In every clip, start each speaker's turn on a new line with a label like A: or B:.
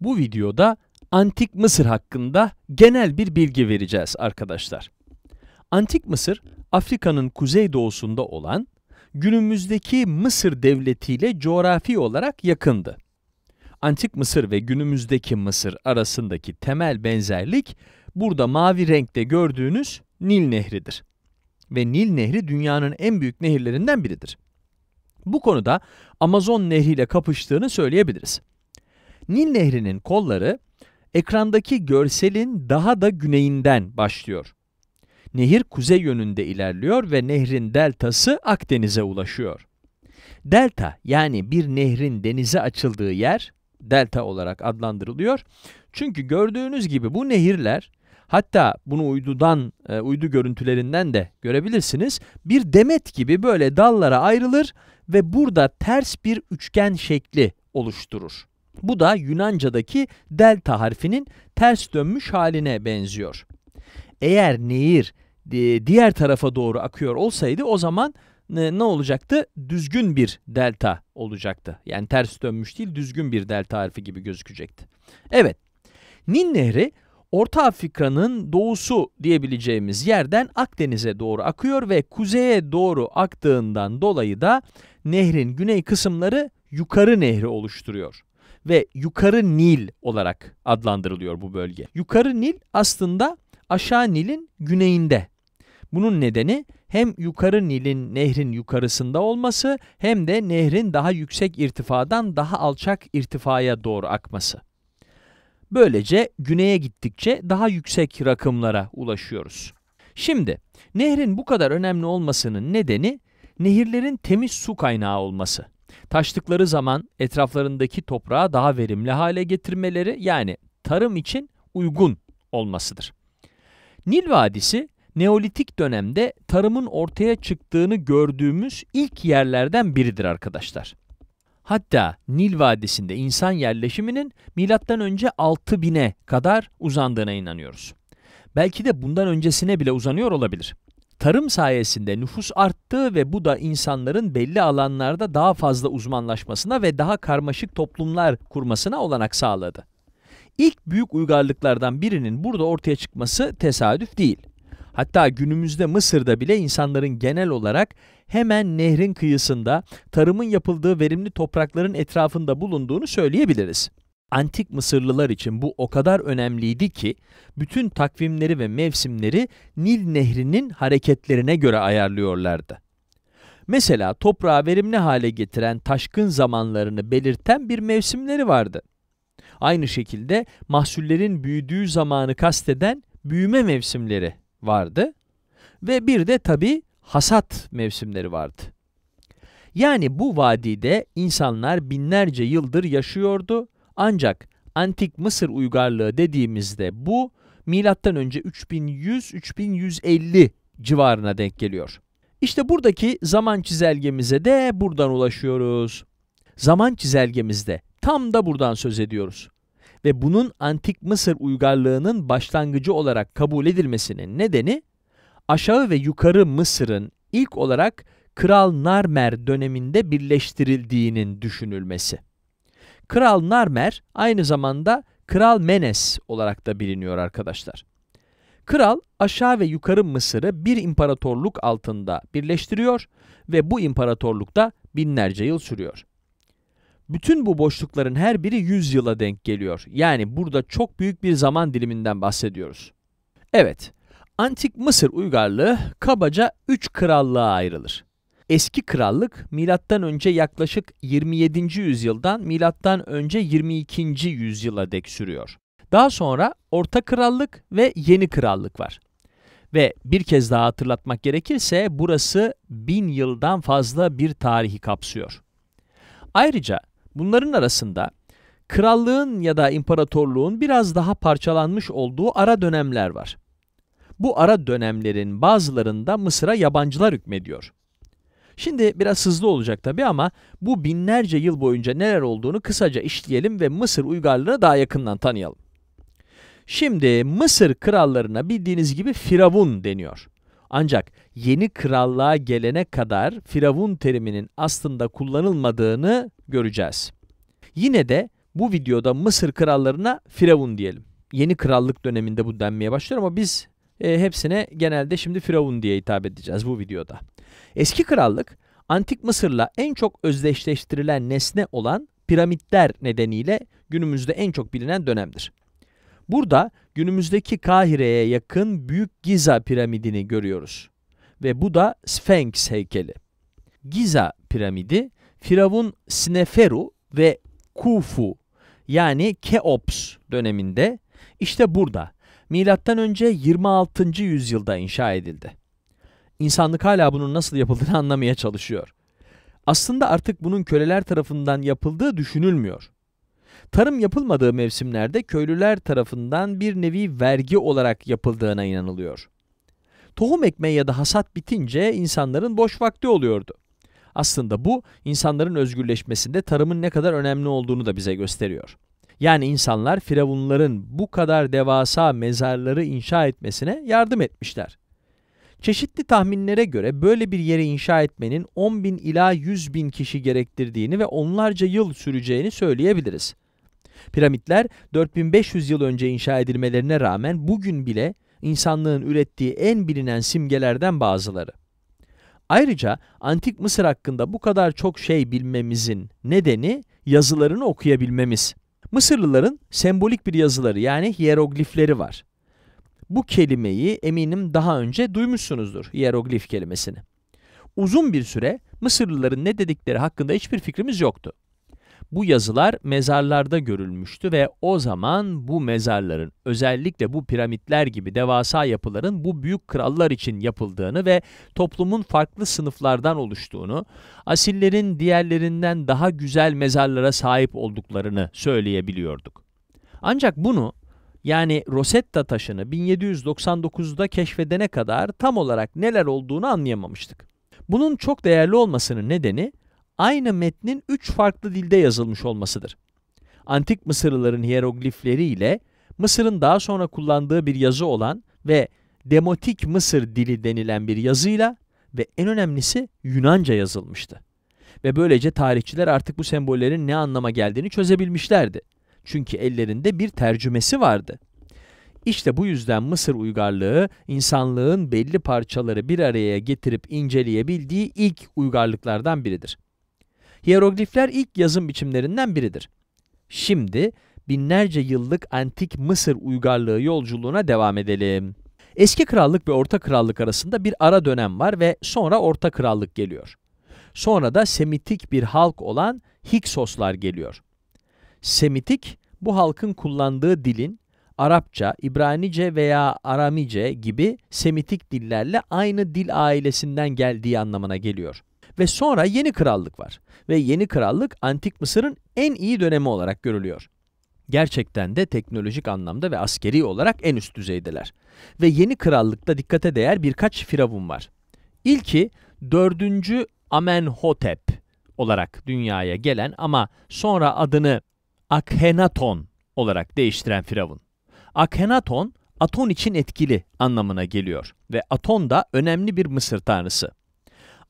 A: Bu videoda Antik Mısır hakkında genel bir bilgi vereceğiz arkadaşlar. Antik Mısır, Afrika'nın kuzeydoğusunda olan, günümüzdeki Mısır devletiyle coğrafi olarak yakındı. Antik Mısır ve günümüzdeki Mısır arasındaki temel benzerlik, burada mavi renkte gördüğünüz Nil Nehri'dir. Ve Nil Nehri dünyanın en büyük nehirlerinden biridir. Bu konuda Amazon Nehri ile kapıştığını söyleyebiliriz. Nil Nehri'nin kolları ekrandaki görselin daha da güneyinden başlıyor. Nehir kuzey yönünde ilerliyor ve nehrin deltası Akdeniz'e ulaşıyor. Delta yani bir nehrin denize açıldığı yer delta olarak adlandırılıyor. Çünkü gördüğünüz gibi bu nehirler hatta bunu uydudan e, uydu görüntülerinden de görebilirsiniz. Bir demet gibi böyle dallara ayrılır ve burada ters bir üçgen şekli oluşturur. Bu da Yunanca'daki delta harfinin ters dönmüş haline benziyor. Eğer nehir e, diğer tarafa doğru akıyor olsaydı o zaman e, ne olacaktı? Düzgün bir delta olacaktı. Yani ters dönmüş değil düzgün bir delta harfi gibi gözükecekti. Evet. Nin Nehri Orta Afrika'nın doğusu diyebileceğimiz yerden Akdeniz'e doğru akıyor ve kuzeye doğru aktığından dolayı da nehrin güney kısımları yukarı nehri oluşturuyor ve yukarı Nil olarak adlandırılıyor bu bölge. Yukarı Nil aslında aşağı Nil'in güneyinde. Bunun nedeni hem yukarı Nil'in nehrin yukarısında olması hem de nehrin daha yüksek irtifadan daha alçak irtifaya doğru akması. Böylece güneye gittikçe daha yüksek rakımlara ulaşıyoruz. Şimdi nehrin bu kadar önemli olmasının nedeni nehirlerin temiz su kaynağı olması. Taştıkları zaman etraflarındaki toprağı daha verimli hale getirmeleri yani tarım için uygun olmasıdır. Nil Vadisi Neolitik dönemde tarımın ortaya çıktığını gördüğümüz ilk yerlerden biridir arkadaşlar. Hatta Nil Vadisi'nde insan yerleşiminin M.Ö. 6000'e kadar uzandığına inanıyoruz. Belki de bundan öncesine bile uzanıyor olabilir. Tarım sayesinde nüfus arttı ve bu da insanların belli alanlarda daha fazla uzmanlaşmasına ve daha karmaşık toplumlar kurmasına olanak sağladı. İlk büyük uygarlıklardan birinin burada ortaya çıkması tesadüf değil. Hatta günümüzde Mısır'da bile insanların genel olarak hemen nehrin kıyısında tarımın yapıldığı verimli toprakların etrafında bulunduğunu söyleyebiliriz antik Mısırlılar için bu o kadar önemliydi ki bütün takvimleri ve mevsimleri Nil Nehri'nin hareketlerine göre ayarlıyorlardı. Mesela toprağı verimli hale getiren taşkın zamanlarını belirten bir mevsimleri vardı. Aynı şekilde mahsullerin büyüdüğü zamanı kasteden büyüme mevsimleri vardı ve bir de tabi hasat mevsimleri vardı. Yani bu vadide insanlar binlerce yıldır yaşıyordu ancak Antik Mısır uygarlığı dediğimizde bu milattan önce 3100-3150 civarına denk geliyor. İşte buradaki zaman çizelgemize de buradan ulaşıyoruz. Zaman çizelgemizde tam da buradan söz ediyoruz. Ve bunun antik Mısır uygarlığının başlangıcı olarak kabul edilmesinin nedeni aşağı ve yukarı Mısır'ın ilk olarak Kral Narmer döneminde birleştirildiğinin düşünülmesi. Kral Narmer aynı zamanda Kral Menes olarak da biliniyor arkadaşlar. Kral aşağı ve yukarı Mısır'ı bir imparatorluk altında birleştiriyor ve bu imparatorluk da binlerce yıl sürüyor. Bütün bu boşlukların her biri 100 yıla denk geliyor. Yani burada çok büyük bir zaman diliminden bahsediyoruz. Evet, Antik Mısır uygarlığı kabaca 3 krallığa ayrılır. Eski krallık milattan önce yaklaşık 27. yüzyıldan milattan önce 22. yüzyıla dek sürüyor. Daha sonra Orta Krallık ve Yeni Krallık var. Ve bir kez daha hatırlatmak gerekirse burası bin yıldan fazla bir tarihi kapsıyor. Ayrıca bunların arasında krallığın ya da imparatorluğun biraz daha parçalanmış olduğu ara dönemler var. Bu ara dönemlerin bazılarında Mısır'a yabancılar hükmediyor. Şimdi biraz hızlı olacak tabi ama bu binlerce yıl boyunca neler olduğunu kısaca işleyelim ve Mısır uygarlığını daha yakından tanıyalım. Şimdi Mısır krallarına bildiğiniz gibi Firavun deniyor. Ancak yeni krallığa gelene kadar Firavun teriminin aslında kullanılmadığını göreceğiz. Yine de bu videoda Mısır krallarına Firavun diyelim. Yeni krallık döneminde bu denmeye başlıyor ama biz e, hepsine genelde şimdi Firavun diye hitap edeceğiz bu videoda. Eski krallık Antik Mısır'la en çok özdeşleştirilen nesne olan piramitler nedeniyle günümüzde en çok bilinen dönemdir. Burada günümüzdeki Kahire'ye yakın Büyük Giza piramidini görüyoruz ve bu da Sphinx heykeli. Giza piramidi Firavun Sneferu ve Kufu yani Keops döneminde işte burada MÖ 26. yüzyılda inşa edildi. İnsanlık hala bunun nasıl yapıldığını anlamaya çalışıyor. Aslında artık bunun köleler tarafından yapıldığı düşünülmüyor. Tarım yapılmadığı mevsimlerde köylüler tarafından bir nevi vergi olarak yapıldığına inanılıyor. Tohum ekmeği ya da hasat bitince insanların boş vakti oluyordu. Aslında bu insanların özgürleşmesinde tarımın ne kadar önemli olduğunu da bize gösteriyor. Yani insanlar firavunların bu kadar devasa mezarları inşa etmesine yardım etmişler. Çeşitli tahminlere göre böyle bir yere inşa etmenin 10 bin ila 100 bin kişi gerektirdiğini ve onlarca yıl süreceğini söyleyebiliriz. Piramitler 4500 yıl önce inşa edilmelerine rağmen bugün bile insanlığın ürettiği en bilinen simgelerden bazıları. Ayrıca Antik Mısır hakkında bu kadar çok şey bilmemizin nedeni yazılarını okuyabilmemiz. Mısırlıların sembolik bir yazıları yani hieroglifleri var. Bu kelimeyi eminim daha önce duymuşsunuzdur hieroglif kelimesini. Uzun bir süre Mısırlıların ne dedikleri hakkında hiçbir fikrimiz yoktu. Bu yazılar mezarlarda görülmüştü ve o zaman bu mezarların özellikle bu piramitler gibi devasa yapıların bu büyük krallar için yapıldığını ve toplumun farklı sınıflardan oluştuğunu, asillerin diğerlerinden daha güzel mezarlara sahip olduklarını söyleyebiliyorduk. Ancak bunu yani Rosetta taşını 1799'da keşfedene kadar tam olarak neler olduğunu anlayamamıştık. Bunun çok değerli olmasının nedeni aynı metnin 3 farklı dilde yazılmış olmasıdır. Antik Mısırlıların hieroglifleri ile Mısır'ın daha sonra kullandığı bir yazı olan ve Demotik Mısır dili denilen bir yazıyla ve en önemlisi Yunanca yazılmıştı. Ve böylece tarihçiler artık bu sembollerin ne anlama geldiğini çözebilmişlerdi. Çünkü ellerinde bir tercümesi vardı. İşte bu yüzden Mısır uygarlığı insanlığın belli parçaları bir araya getirip inceleyebildiği ilk uygarlıklardan biridir. Hieroglifler ilk yazım biçimlerinden biridir. Şimdi binlerce yıllık antik Mısır uygarlığı yolculuğuna devam edelim. Eski krallık ve orta krallık arasında bir ara dönem var ve sonra orta krallık geliyor. Sonra da Semitik bir halk olan Hiksoslar geliyor. Semitik, bu halkın kullandığı dilin Arapça, İbranice veya Aramice gibi Semitik dillerle aynı dil ailesinden geldiği anlamına geliyor. Ve sonra Yeni Krallık var ve Yeni Krallık Antik Mısır'ın en iyi dönemi olarak görülüyor. Gerçekten de teknolojik anlamda ve askeri olarak en üst düzeydeler. Ve Yeni Krallık'ta dikkate değer birkaç firavun var. İlki 4. Amenhotep olarak dünyaya gelen ama sonra adını Akhenaton olarak değiştiren Firavun. Akhenaton, Aton için etkili anlamına geliyor ve Aton da önemli bir Mısır tanrısı.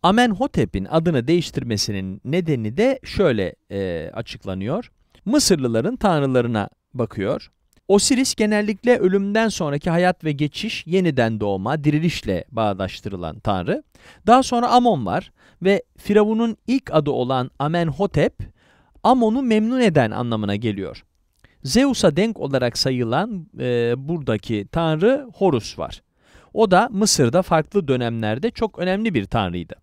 A: Amenhotep'in adını değiştirmesinin nedeni de şöyle e, açıklanıyor. Mısırlıların tanrılarına bakıyor. Osiris genellikle ölümden sonraki hayat ve geçiş, yeniden doğma, dirilişle bağdaştırılan tanrı. Daha sonra Amon var ve Firavun'un ilk adı olan Amenhotep, Amon'u memnun eden anlamına geliyor. Zeus'a denk olarak sayılan e, buradaki tanrı Horus var. O da Mısır'da farklı dönemlerde çok önemli bir tanrıydı.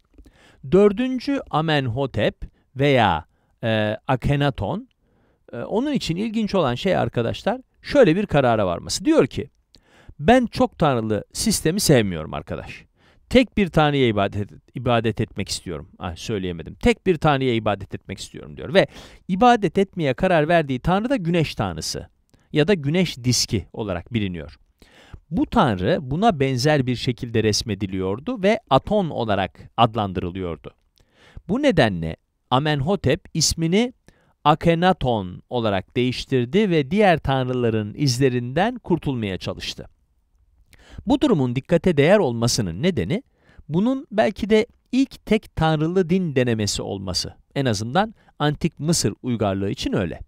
A: Dördüncü Amenhotep veya e, Akhenaton e, onun için ilginç olan şey arkadaşlar şöyle bir karara varması. Diyor ki ben çok tanrılı sistemi sevmiyorum arkadaş tek bir tanrıya ibadet, ibadet etmek istiyorum. Ah, söyleyemedim. Tek bir tanrıya ibadet etmek istiyorum diyor. Ve ibadet etmeye karar verdiği tanrı da güneş tanrısı ya da güneş diski olarak biliniyor. Bu tanrı buna benzer bir şekilde resmediliyordu ve Aton olarak adlandırılıyordu. Bu nedenle Amenhotep ismini Akhenaton olarak değiştirdi ve diğer tanrıların izlerinden kurtulmaya çalıştı. Bu durumun dikkate değer olmasının nedeni, bunun belki de ilk tek tanrılı din denemesi olması. En azından antik Mısır uygarlığı için öyle.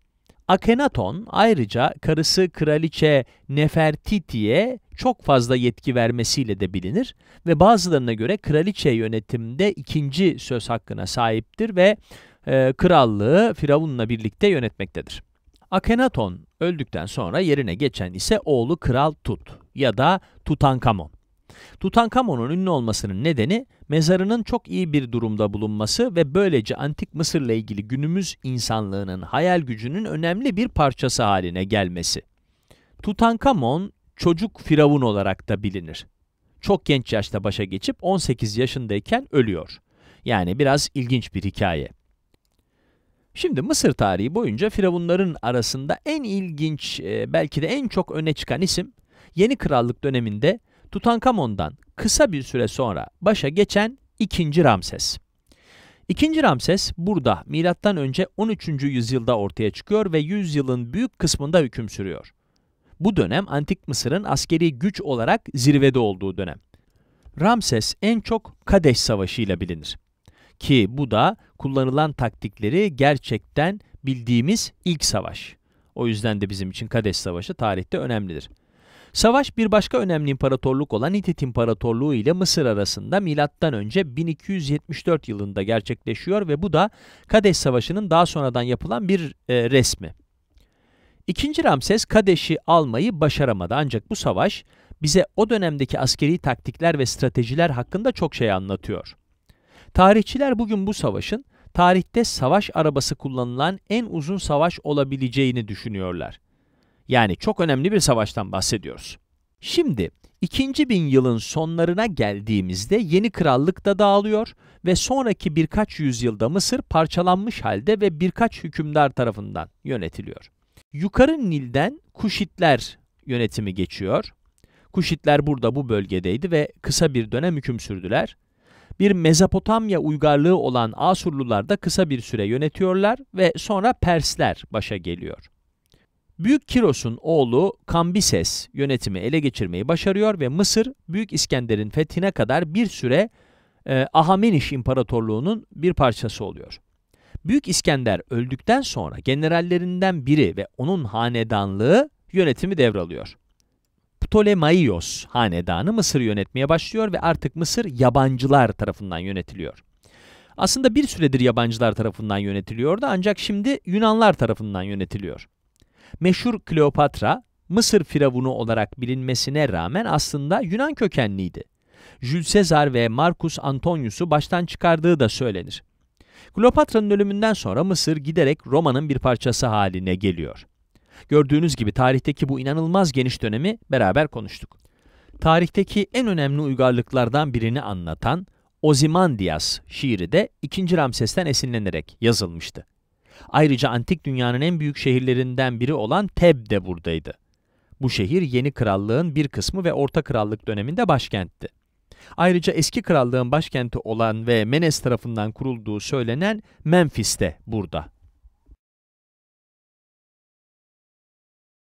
A: Akhenaton ayrıca karısı kraliçe Nefertiti'ye çok fazla yetki vermesiyle de bilinir ve bazılarına göre kraliçe yönetimde ikinci söz hakkına sahiptir ve e, krallığı Firavun'la birlikte yönetmektedir. Akhenaton öldükten sonra yerine geçen ise oğlu Kral Tut ya da Tutankamon. Tutankamon'un ünlü olmasının nedeni mezarının çok iyi bir durumda bulunması ve böylece Antik Mısır'la ilgili günümüz insanlığının hayal gücünün önemli bir parçası haline gelmesi. Tutankamon çocuk firavun olarak da bilinir. Çok genç yaşta başa geçip 18 yaşındayken ölüyor. Yani biraz ilginç bir hikaye. Şimdi Mısır tarihi boyunca firavunların arasında en ilginç, e, belki de en çok öne çıkan isim, yeni krallık döneminde Tutankamon'dan kısa bir süre sonra başa geçen 2. Ramses. 2. Ramses burada M.Ö. 13. yüzyılda ortaya çıkıyor ve yüzyılın büyük kısmında hüküm sürüyor. Bu dönem Antik Mısır'ın askeri güç olarak zirvede olduğu dönem. Ramses en çok Kadeş Savaşı ile bilinir. Ki bu da kullanılan taktikleri gerçekten bildiğimiz ilk savaş. O yüzden de bizim için Kadeş Savaşı tarihte önemlidir. Savaş bir başka önemli imparatorluk olan Hitit İmparatorluğu ile Mısır arasında Milattan önce 1274 yılında gerçekleşiyor ve bu da Kadeş Savaşı'nın daha sonradan yapılan bir e, resmi. İkinci Ramses Kadeş'i almayı başaramadı ancak bu savaş bize o dönemdeki askeri taktikler ve stratejiler hakkında çok şey anlatıyor. Tarihçiler bugün bu savaşın tarihte savaş arabası kullanılan en uzun savaş olabileceğini düşünüyorlar. Yani çok önemli bir savaştan bahsediyoruz. Şimdi 2. bin yılın sonlarına geldiğimizde yeni krallık da dağılıyor ve sonraki birkaç yüzyılda Mısır parçalanmış halde ve birkaç hükümdar tarafından yönetiliyor. Yukarı Nil'den Kuşitler yönetimi geçiyor. Kuşitler burada bu bölgedeydi ve kısa bir dönem hüküm sürdüler bir Mezopotamya uygarlığı olan Asurlular da kısa bir süre yönetiyorlar ve sonra Persler başa geliyor. Büyük Kiros'un oğlu Kambises yönetimi ele geçirmeyi başarıyor ve Mısır, Büyük İskender'in fethine kadar bir süre e, Ahameniş İmparatorluğu'nun bir parçası oluyor. Büyük İskender öldükten sonra generallerinden biri ve onun hanedanlığı yönetimi devralıyor. Ptolemaios hanedanı Mısır yönetmeye başlıyor ve artık Mısır yabancılar tarafından yönetiliyor. Aslında bir süredir yabancılar tarafından yönetiliyordu ancak şimdi Yunanlar tarafından yönetiliyor. Meşhur Kleopatra, Mısır firavunu olarak bilinmesine rağmen aslında Yunan kökenliydi. Jules Caesar ve Marcus Antonius'u baştan çıkardığı da söylenir. Kleopatra'nın ölümünden sonra Mısır giderek Roma'nın bir parçası haline geliyor. Gördüğünüz gibi tarihteki bu inanılmaz geniş dönemi beraber konuştuk. Tarihteki en önemli uygarlıklardan birini anlatan Ozimandias şiiri de 2. Ramses'ten esinlenerek yazılmıştı. Ayrıca antik dünyanın en büyük şehirlerinden biri olan Teb de buradaydı. Bu şehir yeni krallığın bir kısmı ve orta krallık döneminde başkentti. Ayrıca eski krallığın başkenti olan ve Menes tarafından kurulduğu söylenen Memphis de burada